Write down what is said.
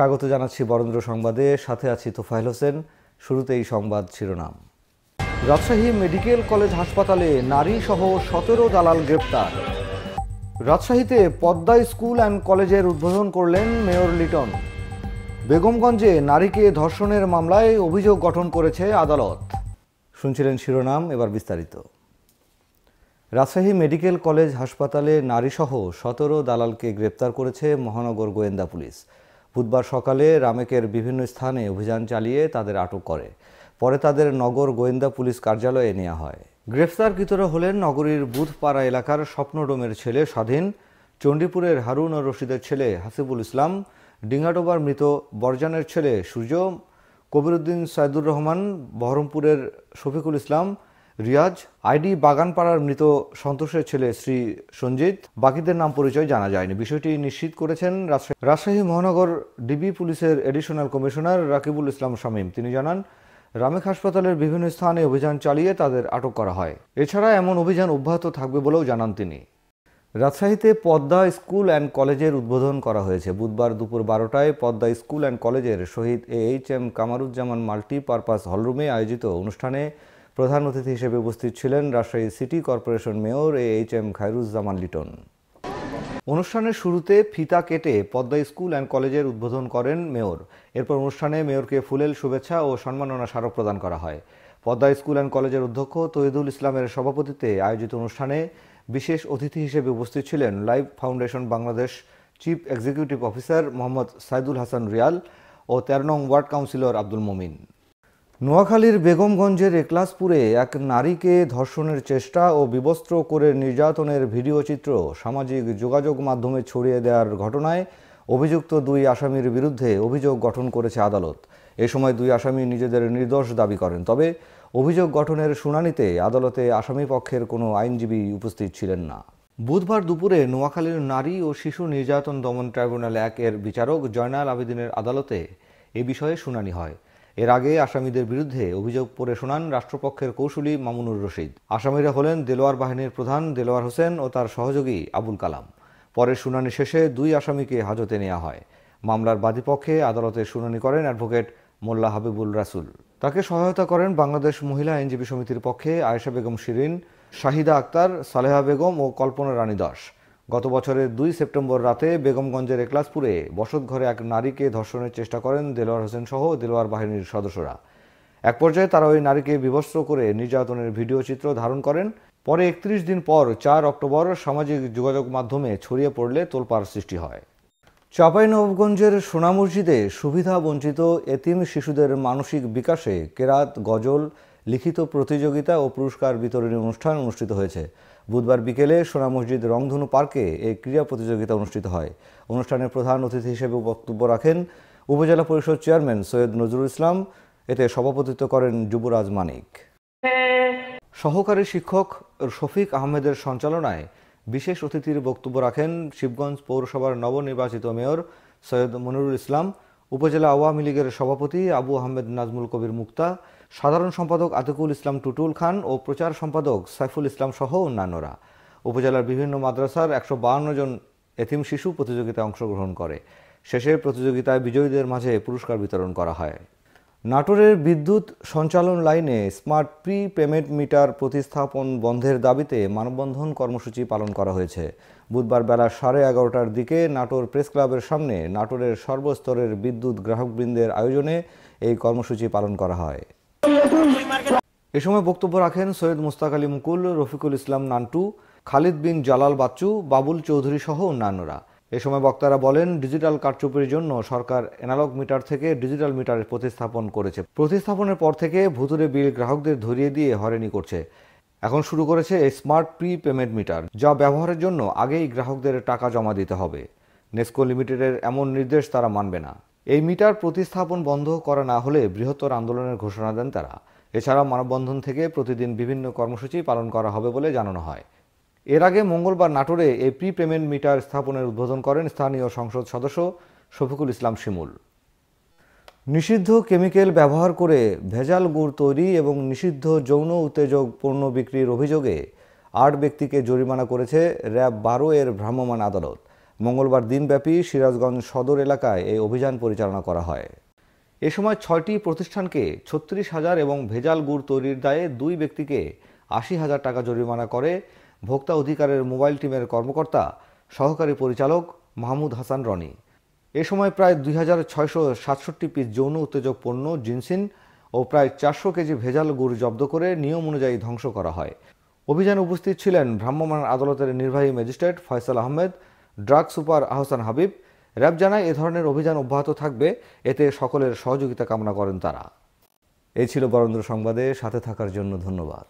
স্বাগত জানাচ্ছি বরেন্দ্র সংবাদে সাথে আছি তোফাইল হোসেন শুরুতেই সংবাদ শিরোনাম রাজশাহী মেডিকেল কলেজ হাসপাতালে নারী সহ সতেরো দালাল গ্রেপ্তার রাজশাহীতে পদ্মা স্কুল অ্যান্ড কলেজের উদ্বোধন করলেন মেয়র লিটন বেগমগঞ্জে নারীকে ধর্ষণের মামলায় অভিযোগ গঠন করেছে আদালত শুনছিলেন শিরোনাম এবার বিস্তারিত রাজশাহী মেডিকেল কলেজ হাসপাতালে নারীসহ সতেরো দালালকে গ্রেপ্তার করেছে মহানগর গোয়েন্দা পুলিশ বুধবার সকালে রামেকের বিভিন্ন স্থানে অভিযান চালিয়ে তাদের আটক করে পরে তাদের নগর গোয়েন্দা পুলিশ কার্যালয়ে নেওয়া হয় গ্রেফতারকৃতরা হলেন নগরীর বুধপাড়া এলাকার স্বপ্নডোমের ছেলে স্বাধীন চণ্ডীপুরের হারুন ও রশিদের ছেলে হাসিবুল ইসলাম ডিঙ্গাডোবার মৃত বরজানের ছেলে সূর্য কবিরুদ্দিন সাইদুর রহমান বহরমপুরের শফিকুল ইসলাম রিয়াজ আইডি বাগানপাড়ার মৃত সন্তোষের ছেলে শ্রী সঞ্জিত বাকিদের নাম পরিচয় জানা যায়নি বিষয়টি নিশ্চিত করেছেন রাজশাহী মহানগর ডিবি পুলিশের এডিশনাল কমিশনার রাকিবুল ইসলাম শামীম তিনি জানান রামেক হাসপাতালের বিভিন্ন স্থানে অভিযান চালিয়ে তাদের আটক করা হয় এছাড়া এমন অভিযান অব্যাহত থাকবে বলেও জানান তিনি রাজশাহীতে পদ্মা স্কুল অ্যান্ড কলেজের উদ্বোধন করা হয়েছে বুধবার দুপুর বারোটায় পদ্মা স্কুল অ্যান্ড কলেজের Shahid A H M Kamaruzzaman multipurpose হলরুমে আয়োজিত অনুষ্ঠানে প্রধান অতিথি হিসেবে উপস্থিত ছিলেন Rajshahi city corporation mayor A H M Khairuzzaman Liton অনুষ্ঠানের শুরুতে ফিতা কেটে পদ্মা স্কুল অ্যান্ড কলেজের উদ্বোধন করেন মেয়র এরপর অনুষ্ঠানে মেয়রকে ফুলেল শুভেচ্ছা ও সম্মাননা স্মারক প্রদান করা হয় পদ্মা স্কুল অ্যান্ড কলেজের অধ্যক্ষ তহিদুল ইসলামের সভাপতিত্বে আয়োজিত অনুষ্ঠানে বিশেষ অতিথি হিসেবে উপস্থিত ছিলেন live foundation Bangladesh chief executive officer Mohammad Saidul Hasan Riyal ও তেরো নং ওয়ার্ড কাউন্সিলর আব্দুল মোমিন নোয়াখালীর বেগমগঞ্জের একলাসপুরে এক নারীকে ধর্ষণের চেষ্টা ও বিবস্ত্র করে নির্যাতনের ভিডিও চিত্র সামাজিক যোগাযোগ মাধ্যমে ছড়িয়ে দেওয়ার ঘটনায় অভিযুক্ত দুই আসামির বিরুদ্ধে অভিযোগ গঠন করেছে আদালত এ সময় দুই আসামি নিজেদের নির্দোষ দাবি করেন তবে অভিযোগ গঠনের শুনানিতে আদালতে আসামি পক্ষের কোনো আইনজীবী উপস্থিত ছিলেন না বুধবার দুপুরে নোয়াখালীর নারী ও শিশু নির্যাতন দমন ট্রাইব্যুনাল এক এর বিচারক জয়নাল আবেদিনের আদালতে এ বিষয়ে শুনানি হয় এর আগে আসামিদের বিরুদ্ধে অভিযোগ পড়ে শোনান রাষ্ট্রপক্ষের কৌশলী মামুনুর রশিদ আসামিরা হলেন দেলোয়ার বাহিনীর প্রধান দেলোয়ার হোসেন ও তার সহযোগী আবুল কালাম পরে শুনানি শেষে দুই আসামিকে হাজতে নেওয়া হয় মামলার বাদীপক্ষে আদালতে শুনানি করেন অ্যাডভোকেট মোল্লা হাবিবুল রাসুল তাকে সহায়তা করেন বাংলাদেশ মহিলা আইনজীবী সমিতির পক্ষে আয়েশা বেগম শিরিন শাহিদা আক্তার সালেহা বেগম ও কল্পনা রানী দাস গত বছরের দুই সেপ্টেম্বর রাতে বেগমগঞ্জের একলাসপুরে বসতঘরে এক নারীকে ধর্ষণের চেষ্টা করেন দেলোয়ার হোসেন সহ দেলোয়ার বাহিনীর সদস্যরা এক পর্যায়ে তারা ওই নারীকে বিভস্ত করে নির্যাতনের ভিডিও চিত্র ধারণ করেন পরে একত্রিশ দিন পর চার অক্টোবর সামাজিক যোগাযোগ মাধ্যমে ছড়িয়ে পড়লে তোলপাড় সৃষ্টি হয় চাঁপাইনবাবগঞ্জের সোনা মসজিদে সুবিধা বঞ্চিত এতিম শিশুদের মানসিক বিকাশে কেরাত গজল লিখিত প্রতিযোগিতা ও পুরস্কার বিতরণী অনুষ্ঠান অনুষ্ঠিত হয়েছে বুধবার বিকেলে সোনা মসজিদ রংধনু পার্কে এই ক্রীড়া প্রতিযোগিতা অনুষ্ঠিত হয় অনুষ্ঠানে প্রধান অতিথি হিসেবে বক্তব্য রাখেন উপজেলা পরিষদ চেয়ারম্যান সৈয়দ নজরুল ইসলাম এতে সভাপতিত্ব করেন যুবরাজ মানিক সহকারী শিক্ষক শফিক আহমেদের সঞ্চালনায় বিশেষ অতিথির বক্তব্য রাখেন শিবগঞ্জ পৌরসভার নবনির্বাচিত মেয়র সৈয়দ মনিরুল ইসলাম উপজেলা আওয়ামী লীগের সভাপতি আবু আহমেদ নাজমুল কবির মুক্তা সাধারণ সম্পাদক আতিকুল ইসলাম টুটুল খান ও প্রচার সম্পাদক সাইফুল ইসলাম সহ অন্যান্যরা উপজেলার বিভিন্ন মাদ্রাসার একশো জন এথিম শিশু প্রতিযোগিতায় অংশগ্রহণ করে শেষে প্রতিযোগিতায় বিজয়ীদের মাঝে পুরস্কার বিতরণ করা হয় নাটোরের বিদ্যুৎ সঞ্চালন লাইনে স্মার্ট প্রি পেমেন্ট মিটার প্রতিস্থাপন বন্ধের দাবিতে মানববন্ধন কর্মসূচি পালন করা হয়েছে বুধবার বেলা সাড়ে এগারোটার দিকে নাটোর প্রেস ক্লাবের সামনে নাটোরের সর্বস্তরের বিদ্যুৎ গ্রাহকবৃন্দের আয়োজনে এই কর্মসূচি পালন করা হয় এ সময় বক্তব্য রাখেন সৈয়দ মুস্তাক আলী মুকুল রফিকুল ইসলাম নান্টু খালিদ বিন জালাল বাচ্চু বাবুল চৌধুরী সহ অন্যান্যরা এ সময় বক্তারা বলেন ডিজিটাল কারচুপির জন্য সরকার অ্যানালগ মিটার থেকে ডিজিটাল মিটার প্রতিস্থাপন করেছে প্রতিস্থাপনের পর থেকে ভুতুরে বিল গ্রাহকদের ধরিয়ে দিয়ে হয়রানি করছে এখন শুরু করেছে স্মার্ট প্রি পেমেন্ট মিটার যা ব্যবহারের জন্য আগেই গ্রাহকদের টাকা জমা দিতে হবে নেস্কো লিমিটেডের এমন নির্দেশ তারা মানবে না এই মিটার প্রতিস্থাপন বন্ধ করা না হলে বৃহত্তর আন্দোলনের ঘোষণা দেন তারা এছাড়া মানববন্ধন থেকে প্রতিদিন বিভিন্ন কর্মসূচি পালন করা হবে বলে জানানো হয় এর আগে মঙ্গলবার নাটোরে এই প্রি পেমেন্ট মিটার স্থাপনের উদ্বোধন করেন স্থানীয় সংসদ সদস্য শফিকুল ইসলাম শিমুল নিষিদ্ধ কেমিক্যাল ব্যবহার করে ভেজাল গুড় তৈরি এবং নিষিদ্ধ যৌন উত্তেজক পণ্য বিক্রির অভিযোগে আট ব্যক্তিকে জরিমানা করেছে র্যাব বারো এর ভ্রাম্যমাণ আদালত মঙ্গলবার দিনব্যাপী সিরাজগঞ্জ সদর এলাকায় এই অভিযান পরিচালনা করা হয় এ সময় ছয়টি প্রতিষ্ঠানকে ছত্রিশ হাজার এবং ভেজাল গুড় তৈরির দায়ে দুই ব্যক্তিকে আশি হাজার টাকা জরিমানা করে ভোক্তা অধিকারের মোবাইল টিমের কর্মকর্তা সহকারী পরিচালক মাহমুদ হাসান রনি এ সময় প্রায় দুই হাজার ছয়শো সাতষট্টি পিস যৌন উত্তেজক পণ্য জিনসিন ও প্রায় চারশো কেজি ভেজাল গুড় জব্দ করে নিয়ম অনুযায়ী ধ্বংস করা হয় অভিযানে উপস্থিত ছিলেন ভ্রাম্যমাণ আদালতের নির্বাহী magistrate Faisal Ahmed drug super Ahsan Habib RAB জানায় এ ধরনের অভিযান অব্যাহত থাকবে এতে সকলের সহযোগিতা কামনা করেন তারা এই ছিল বরেন্দ্র সংবাদে সাথে থাকার জন্য ধন্যবাদ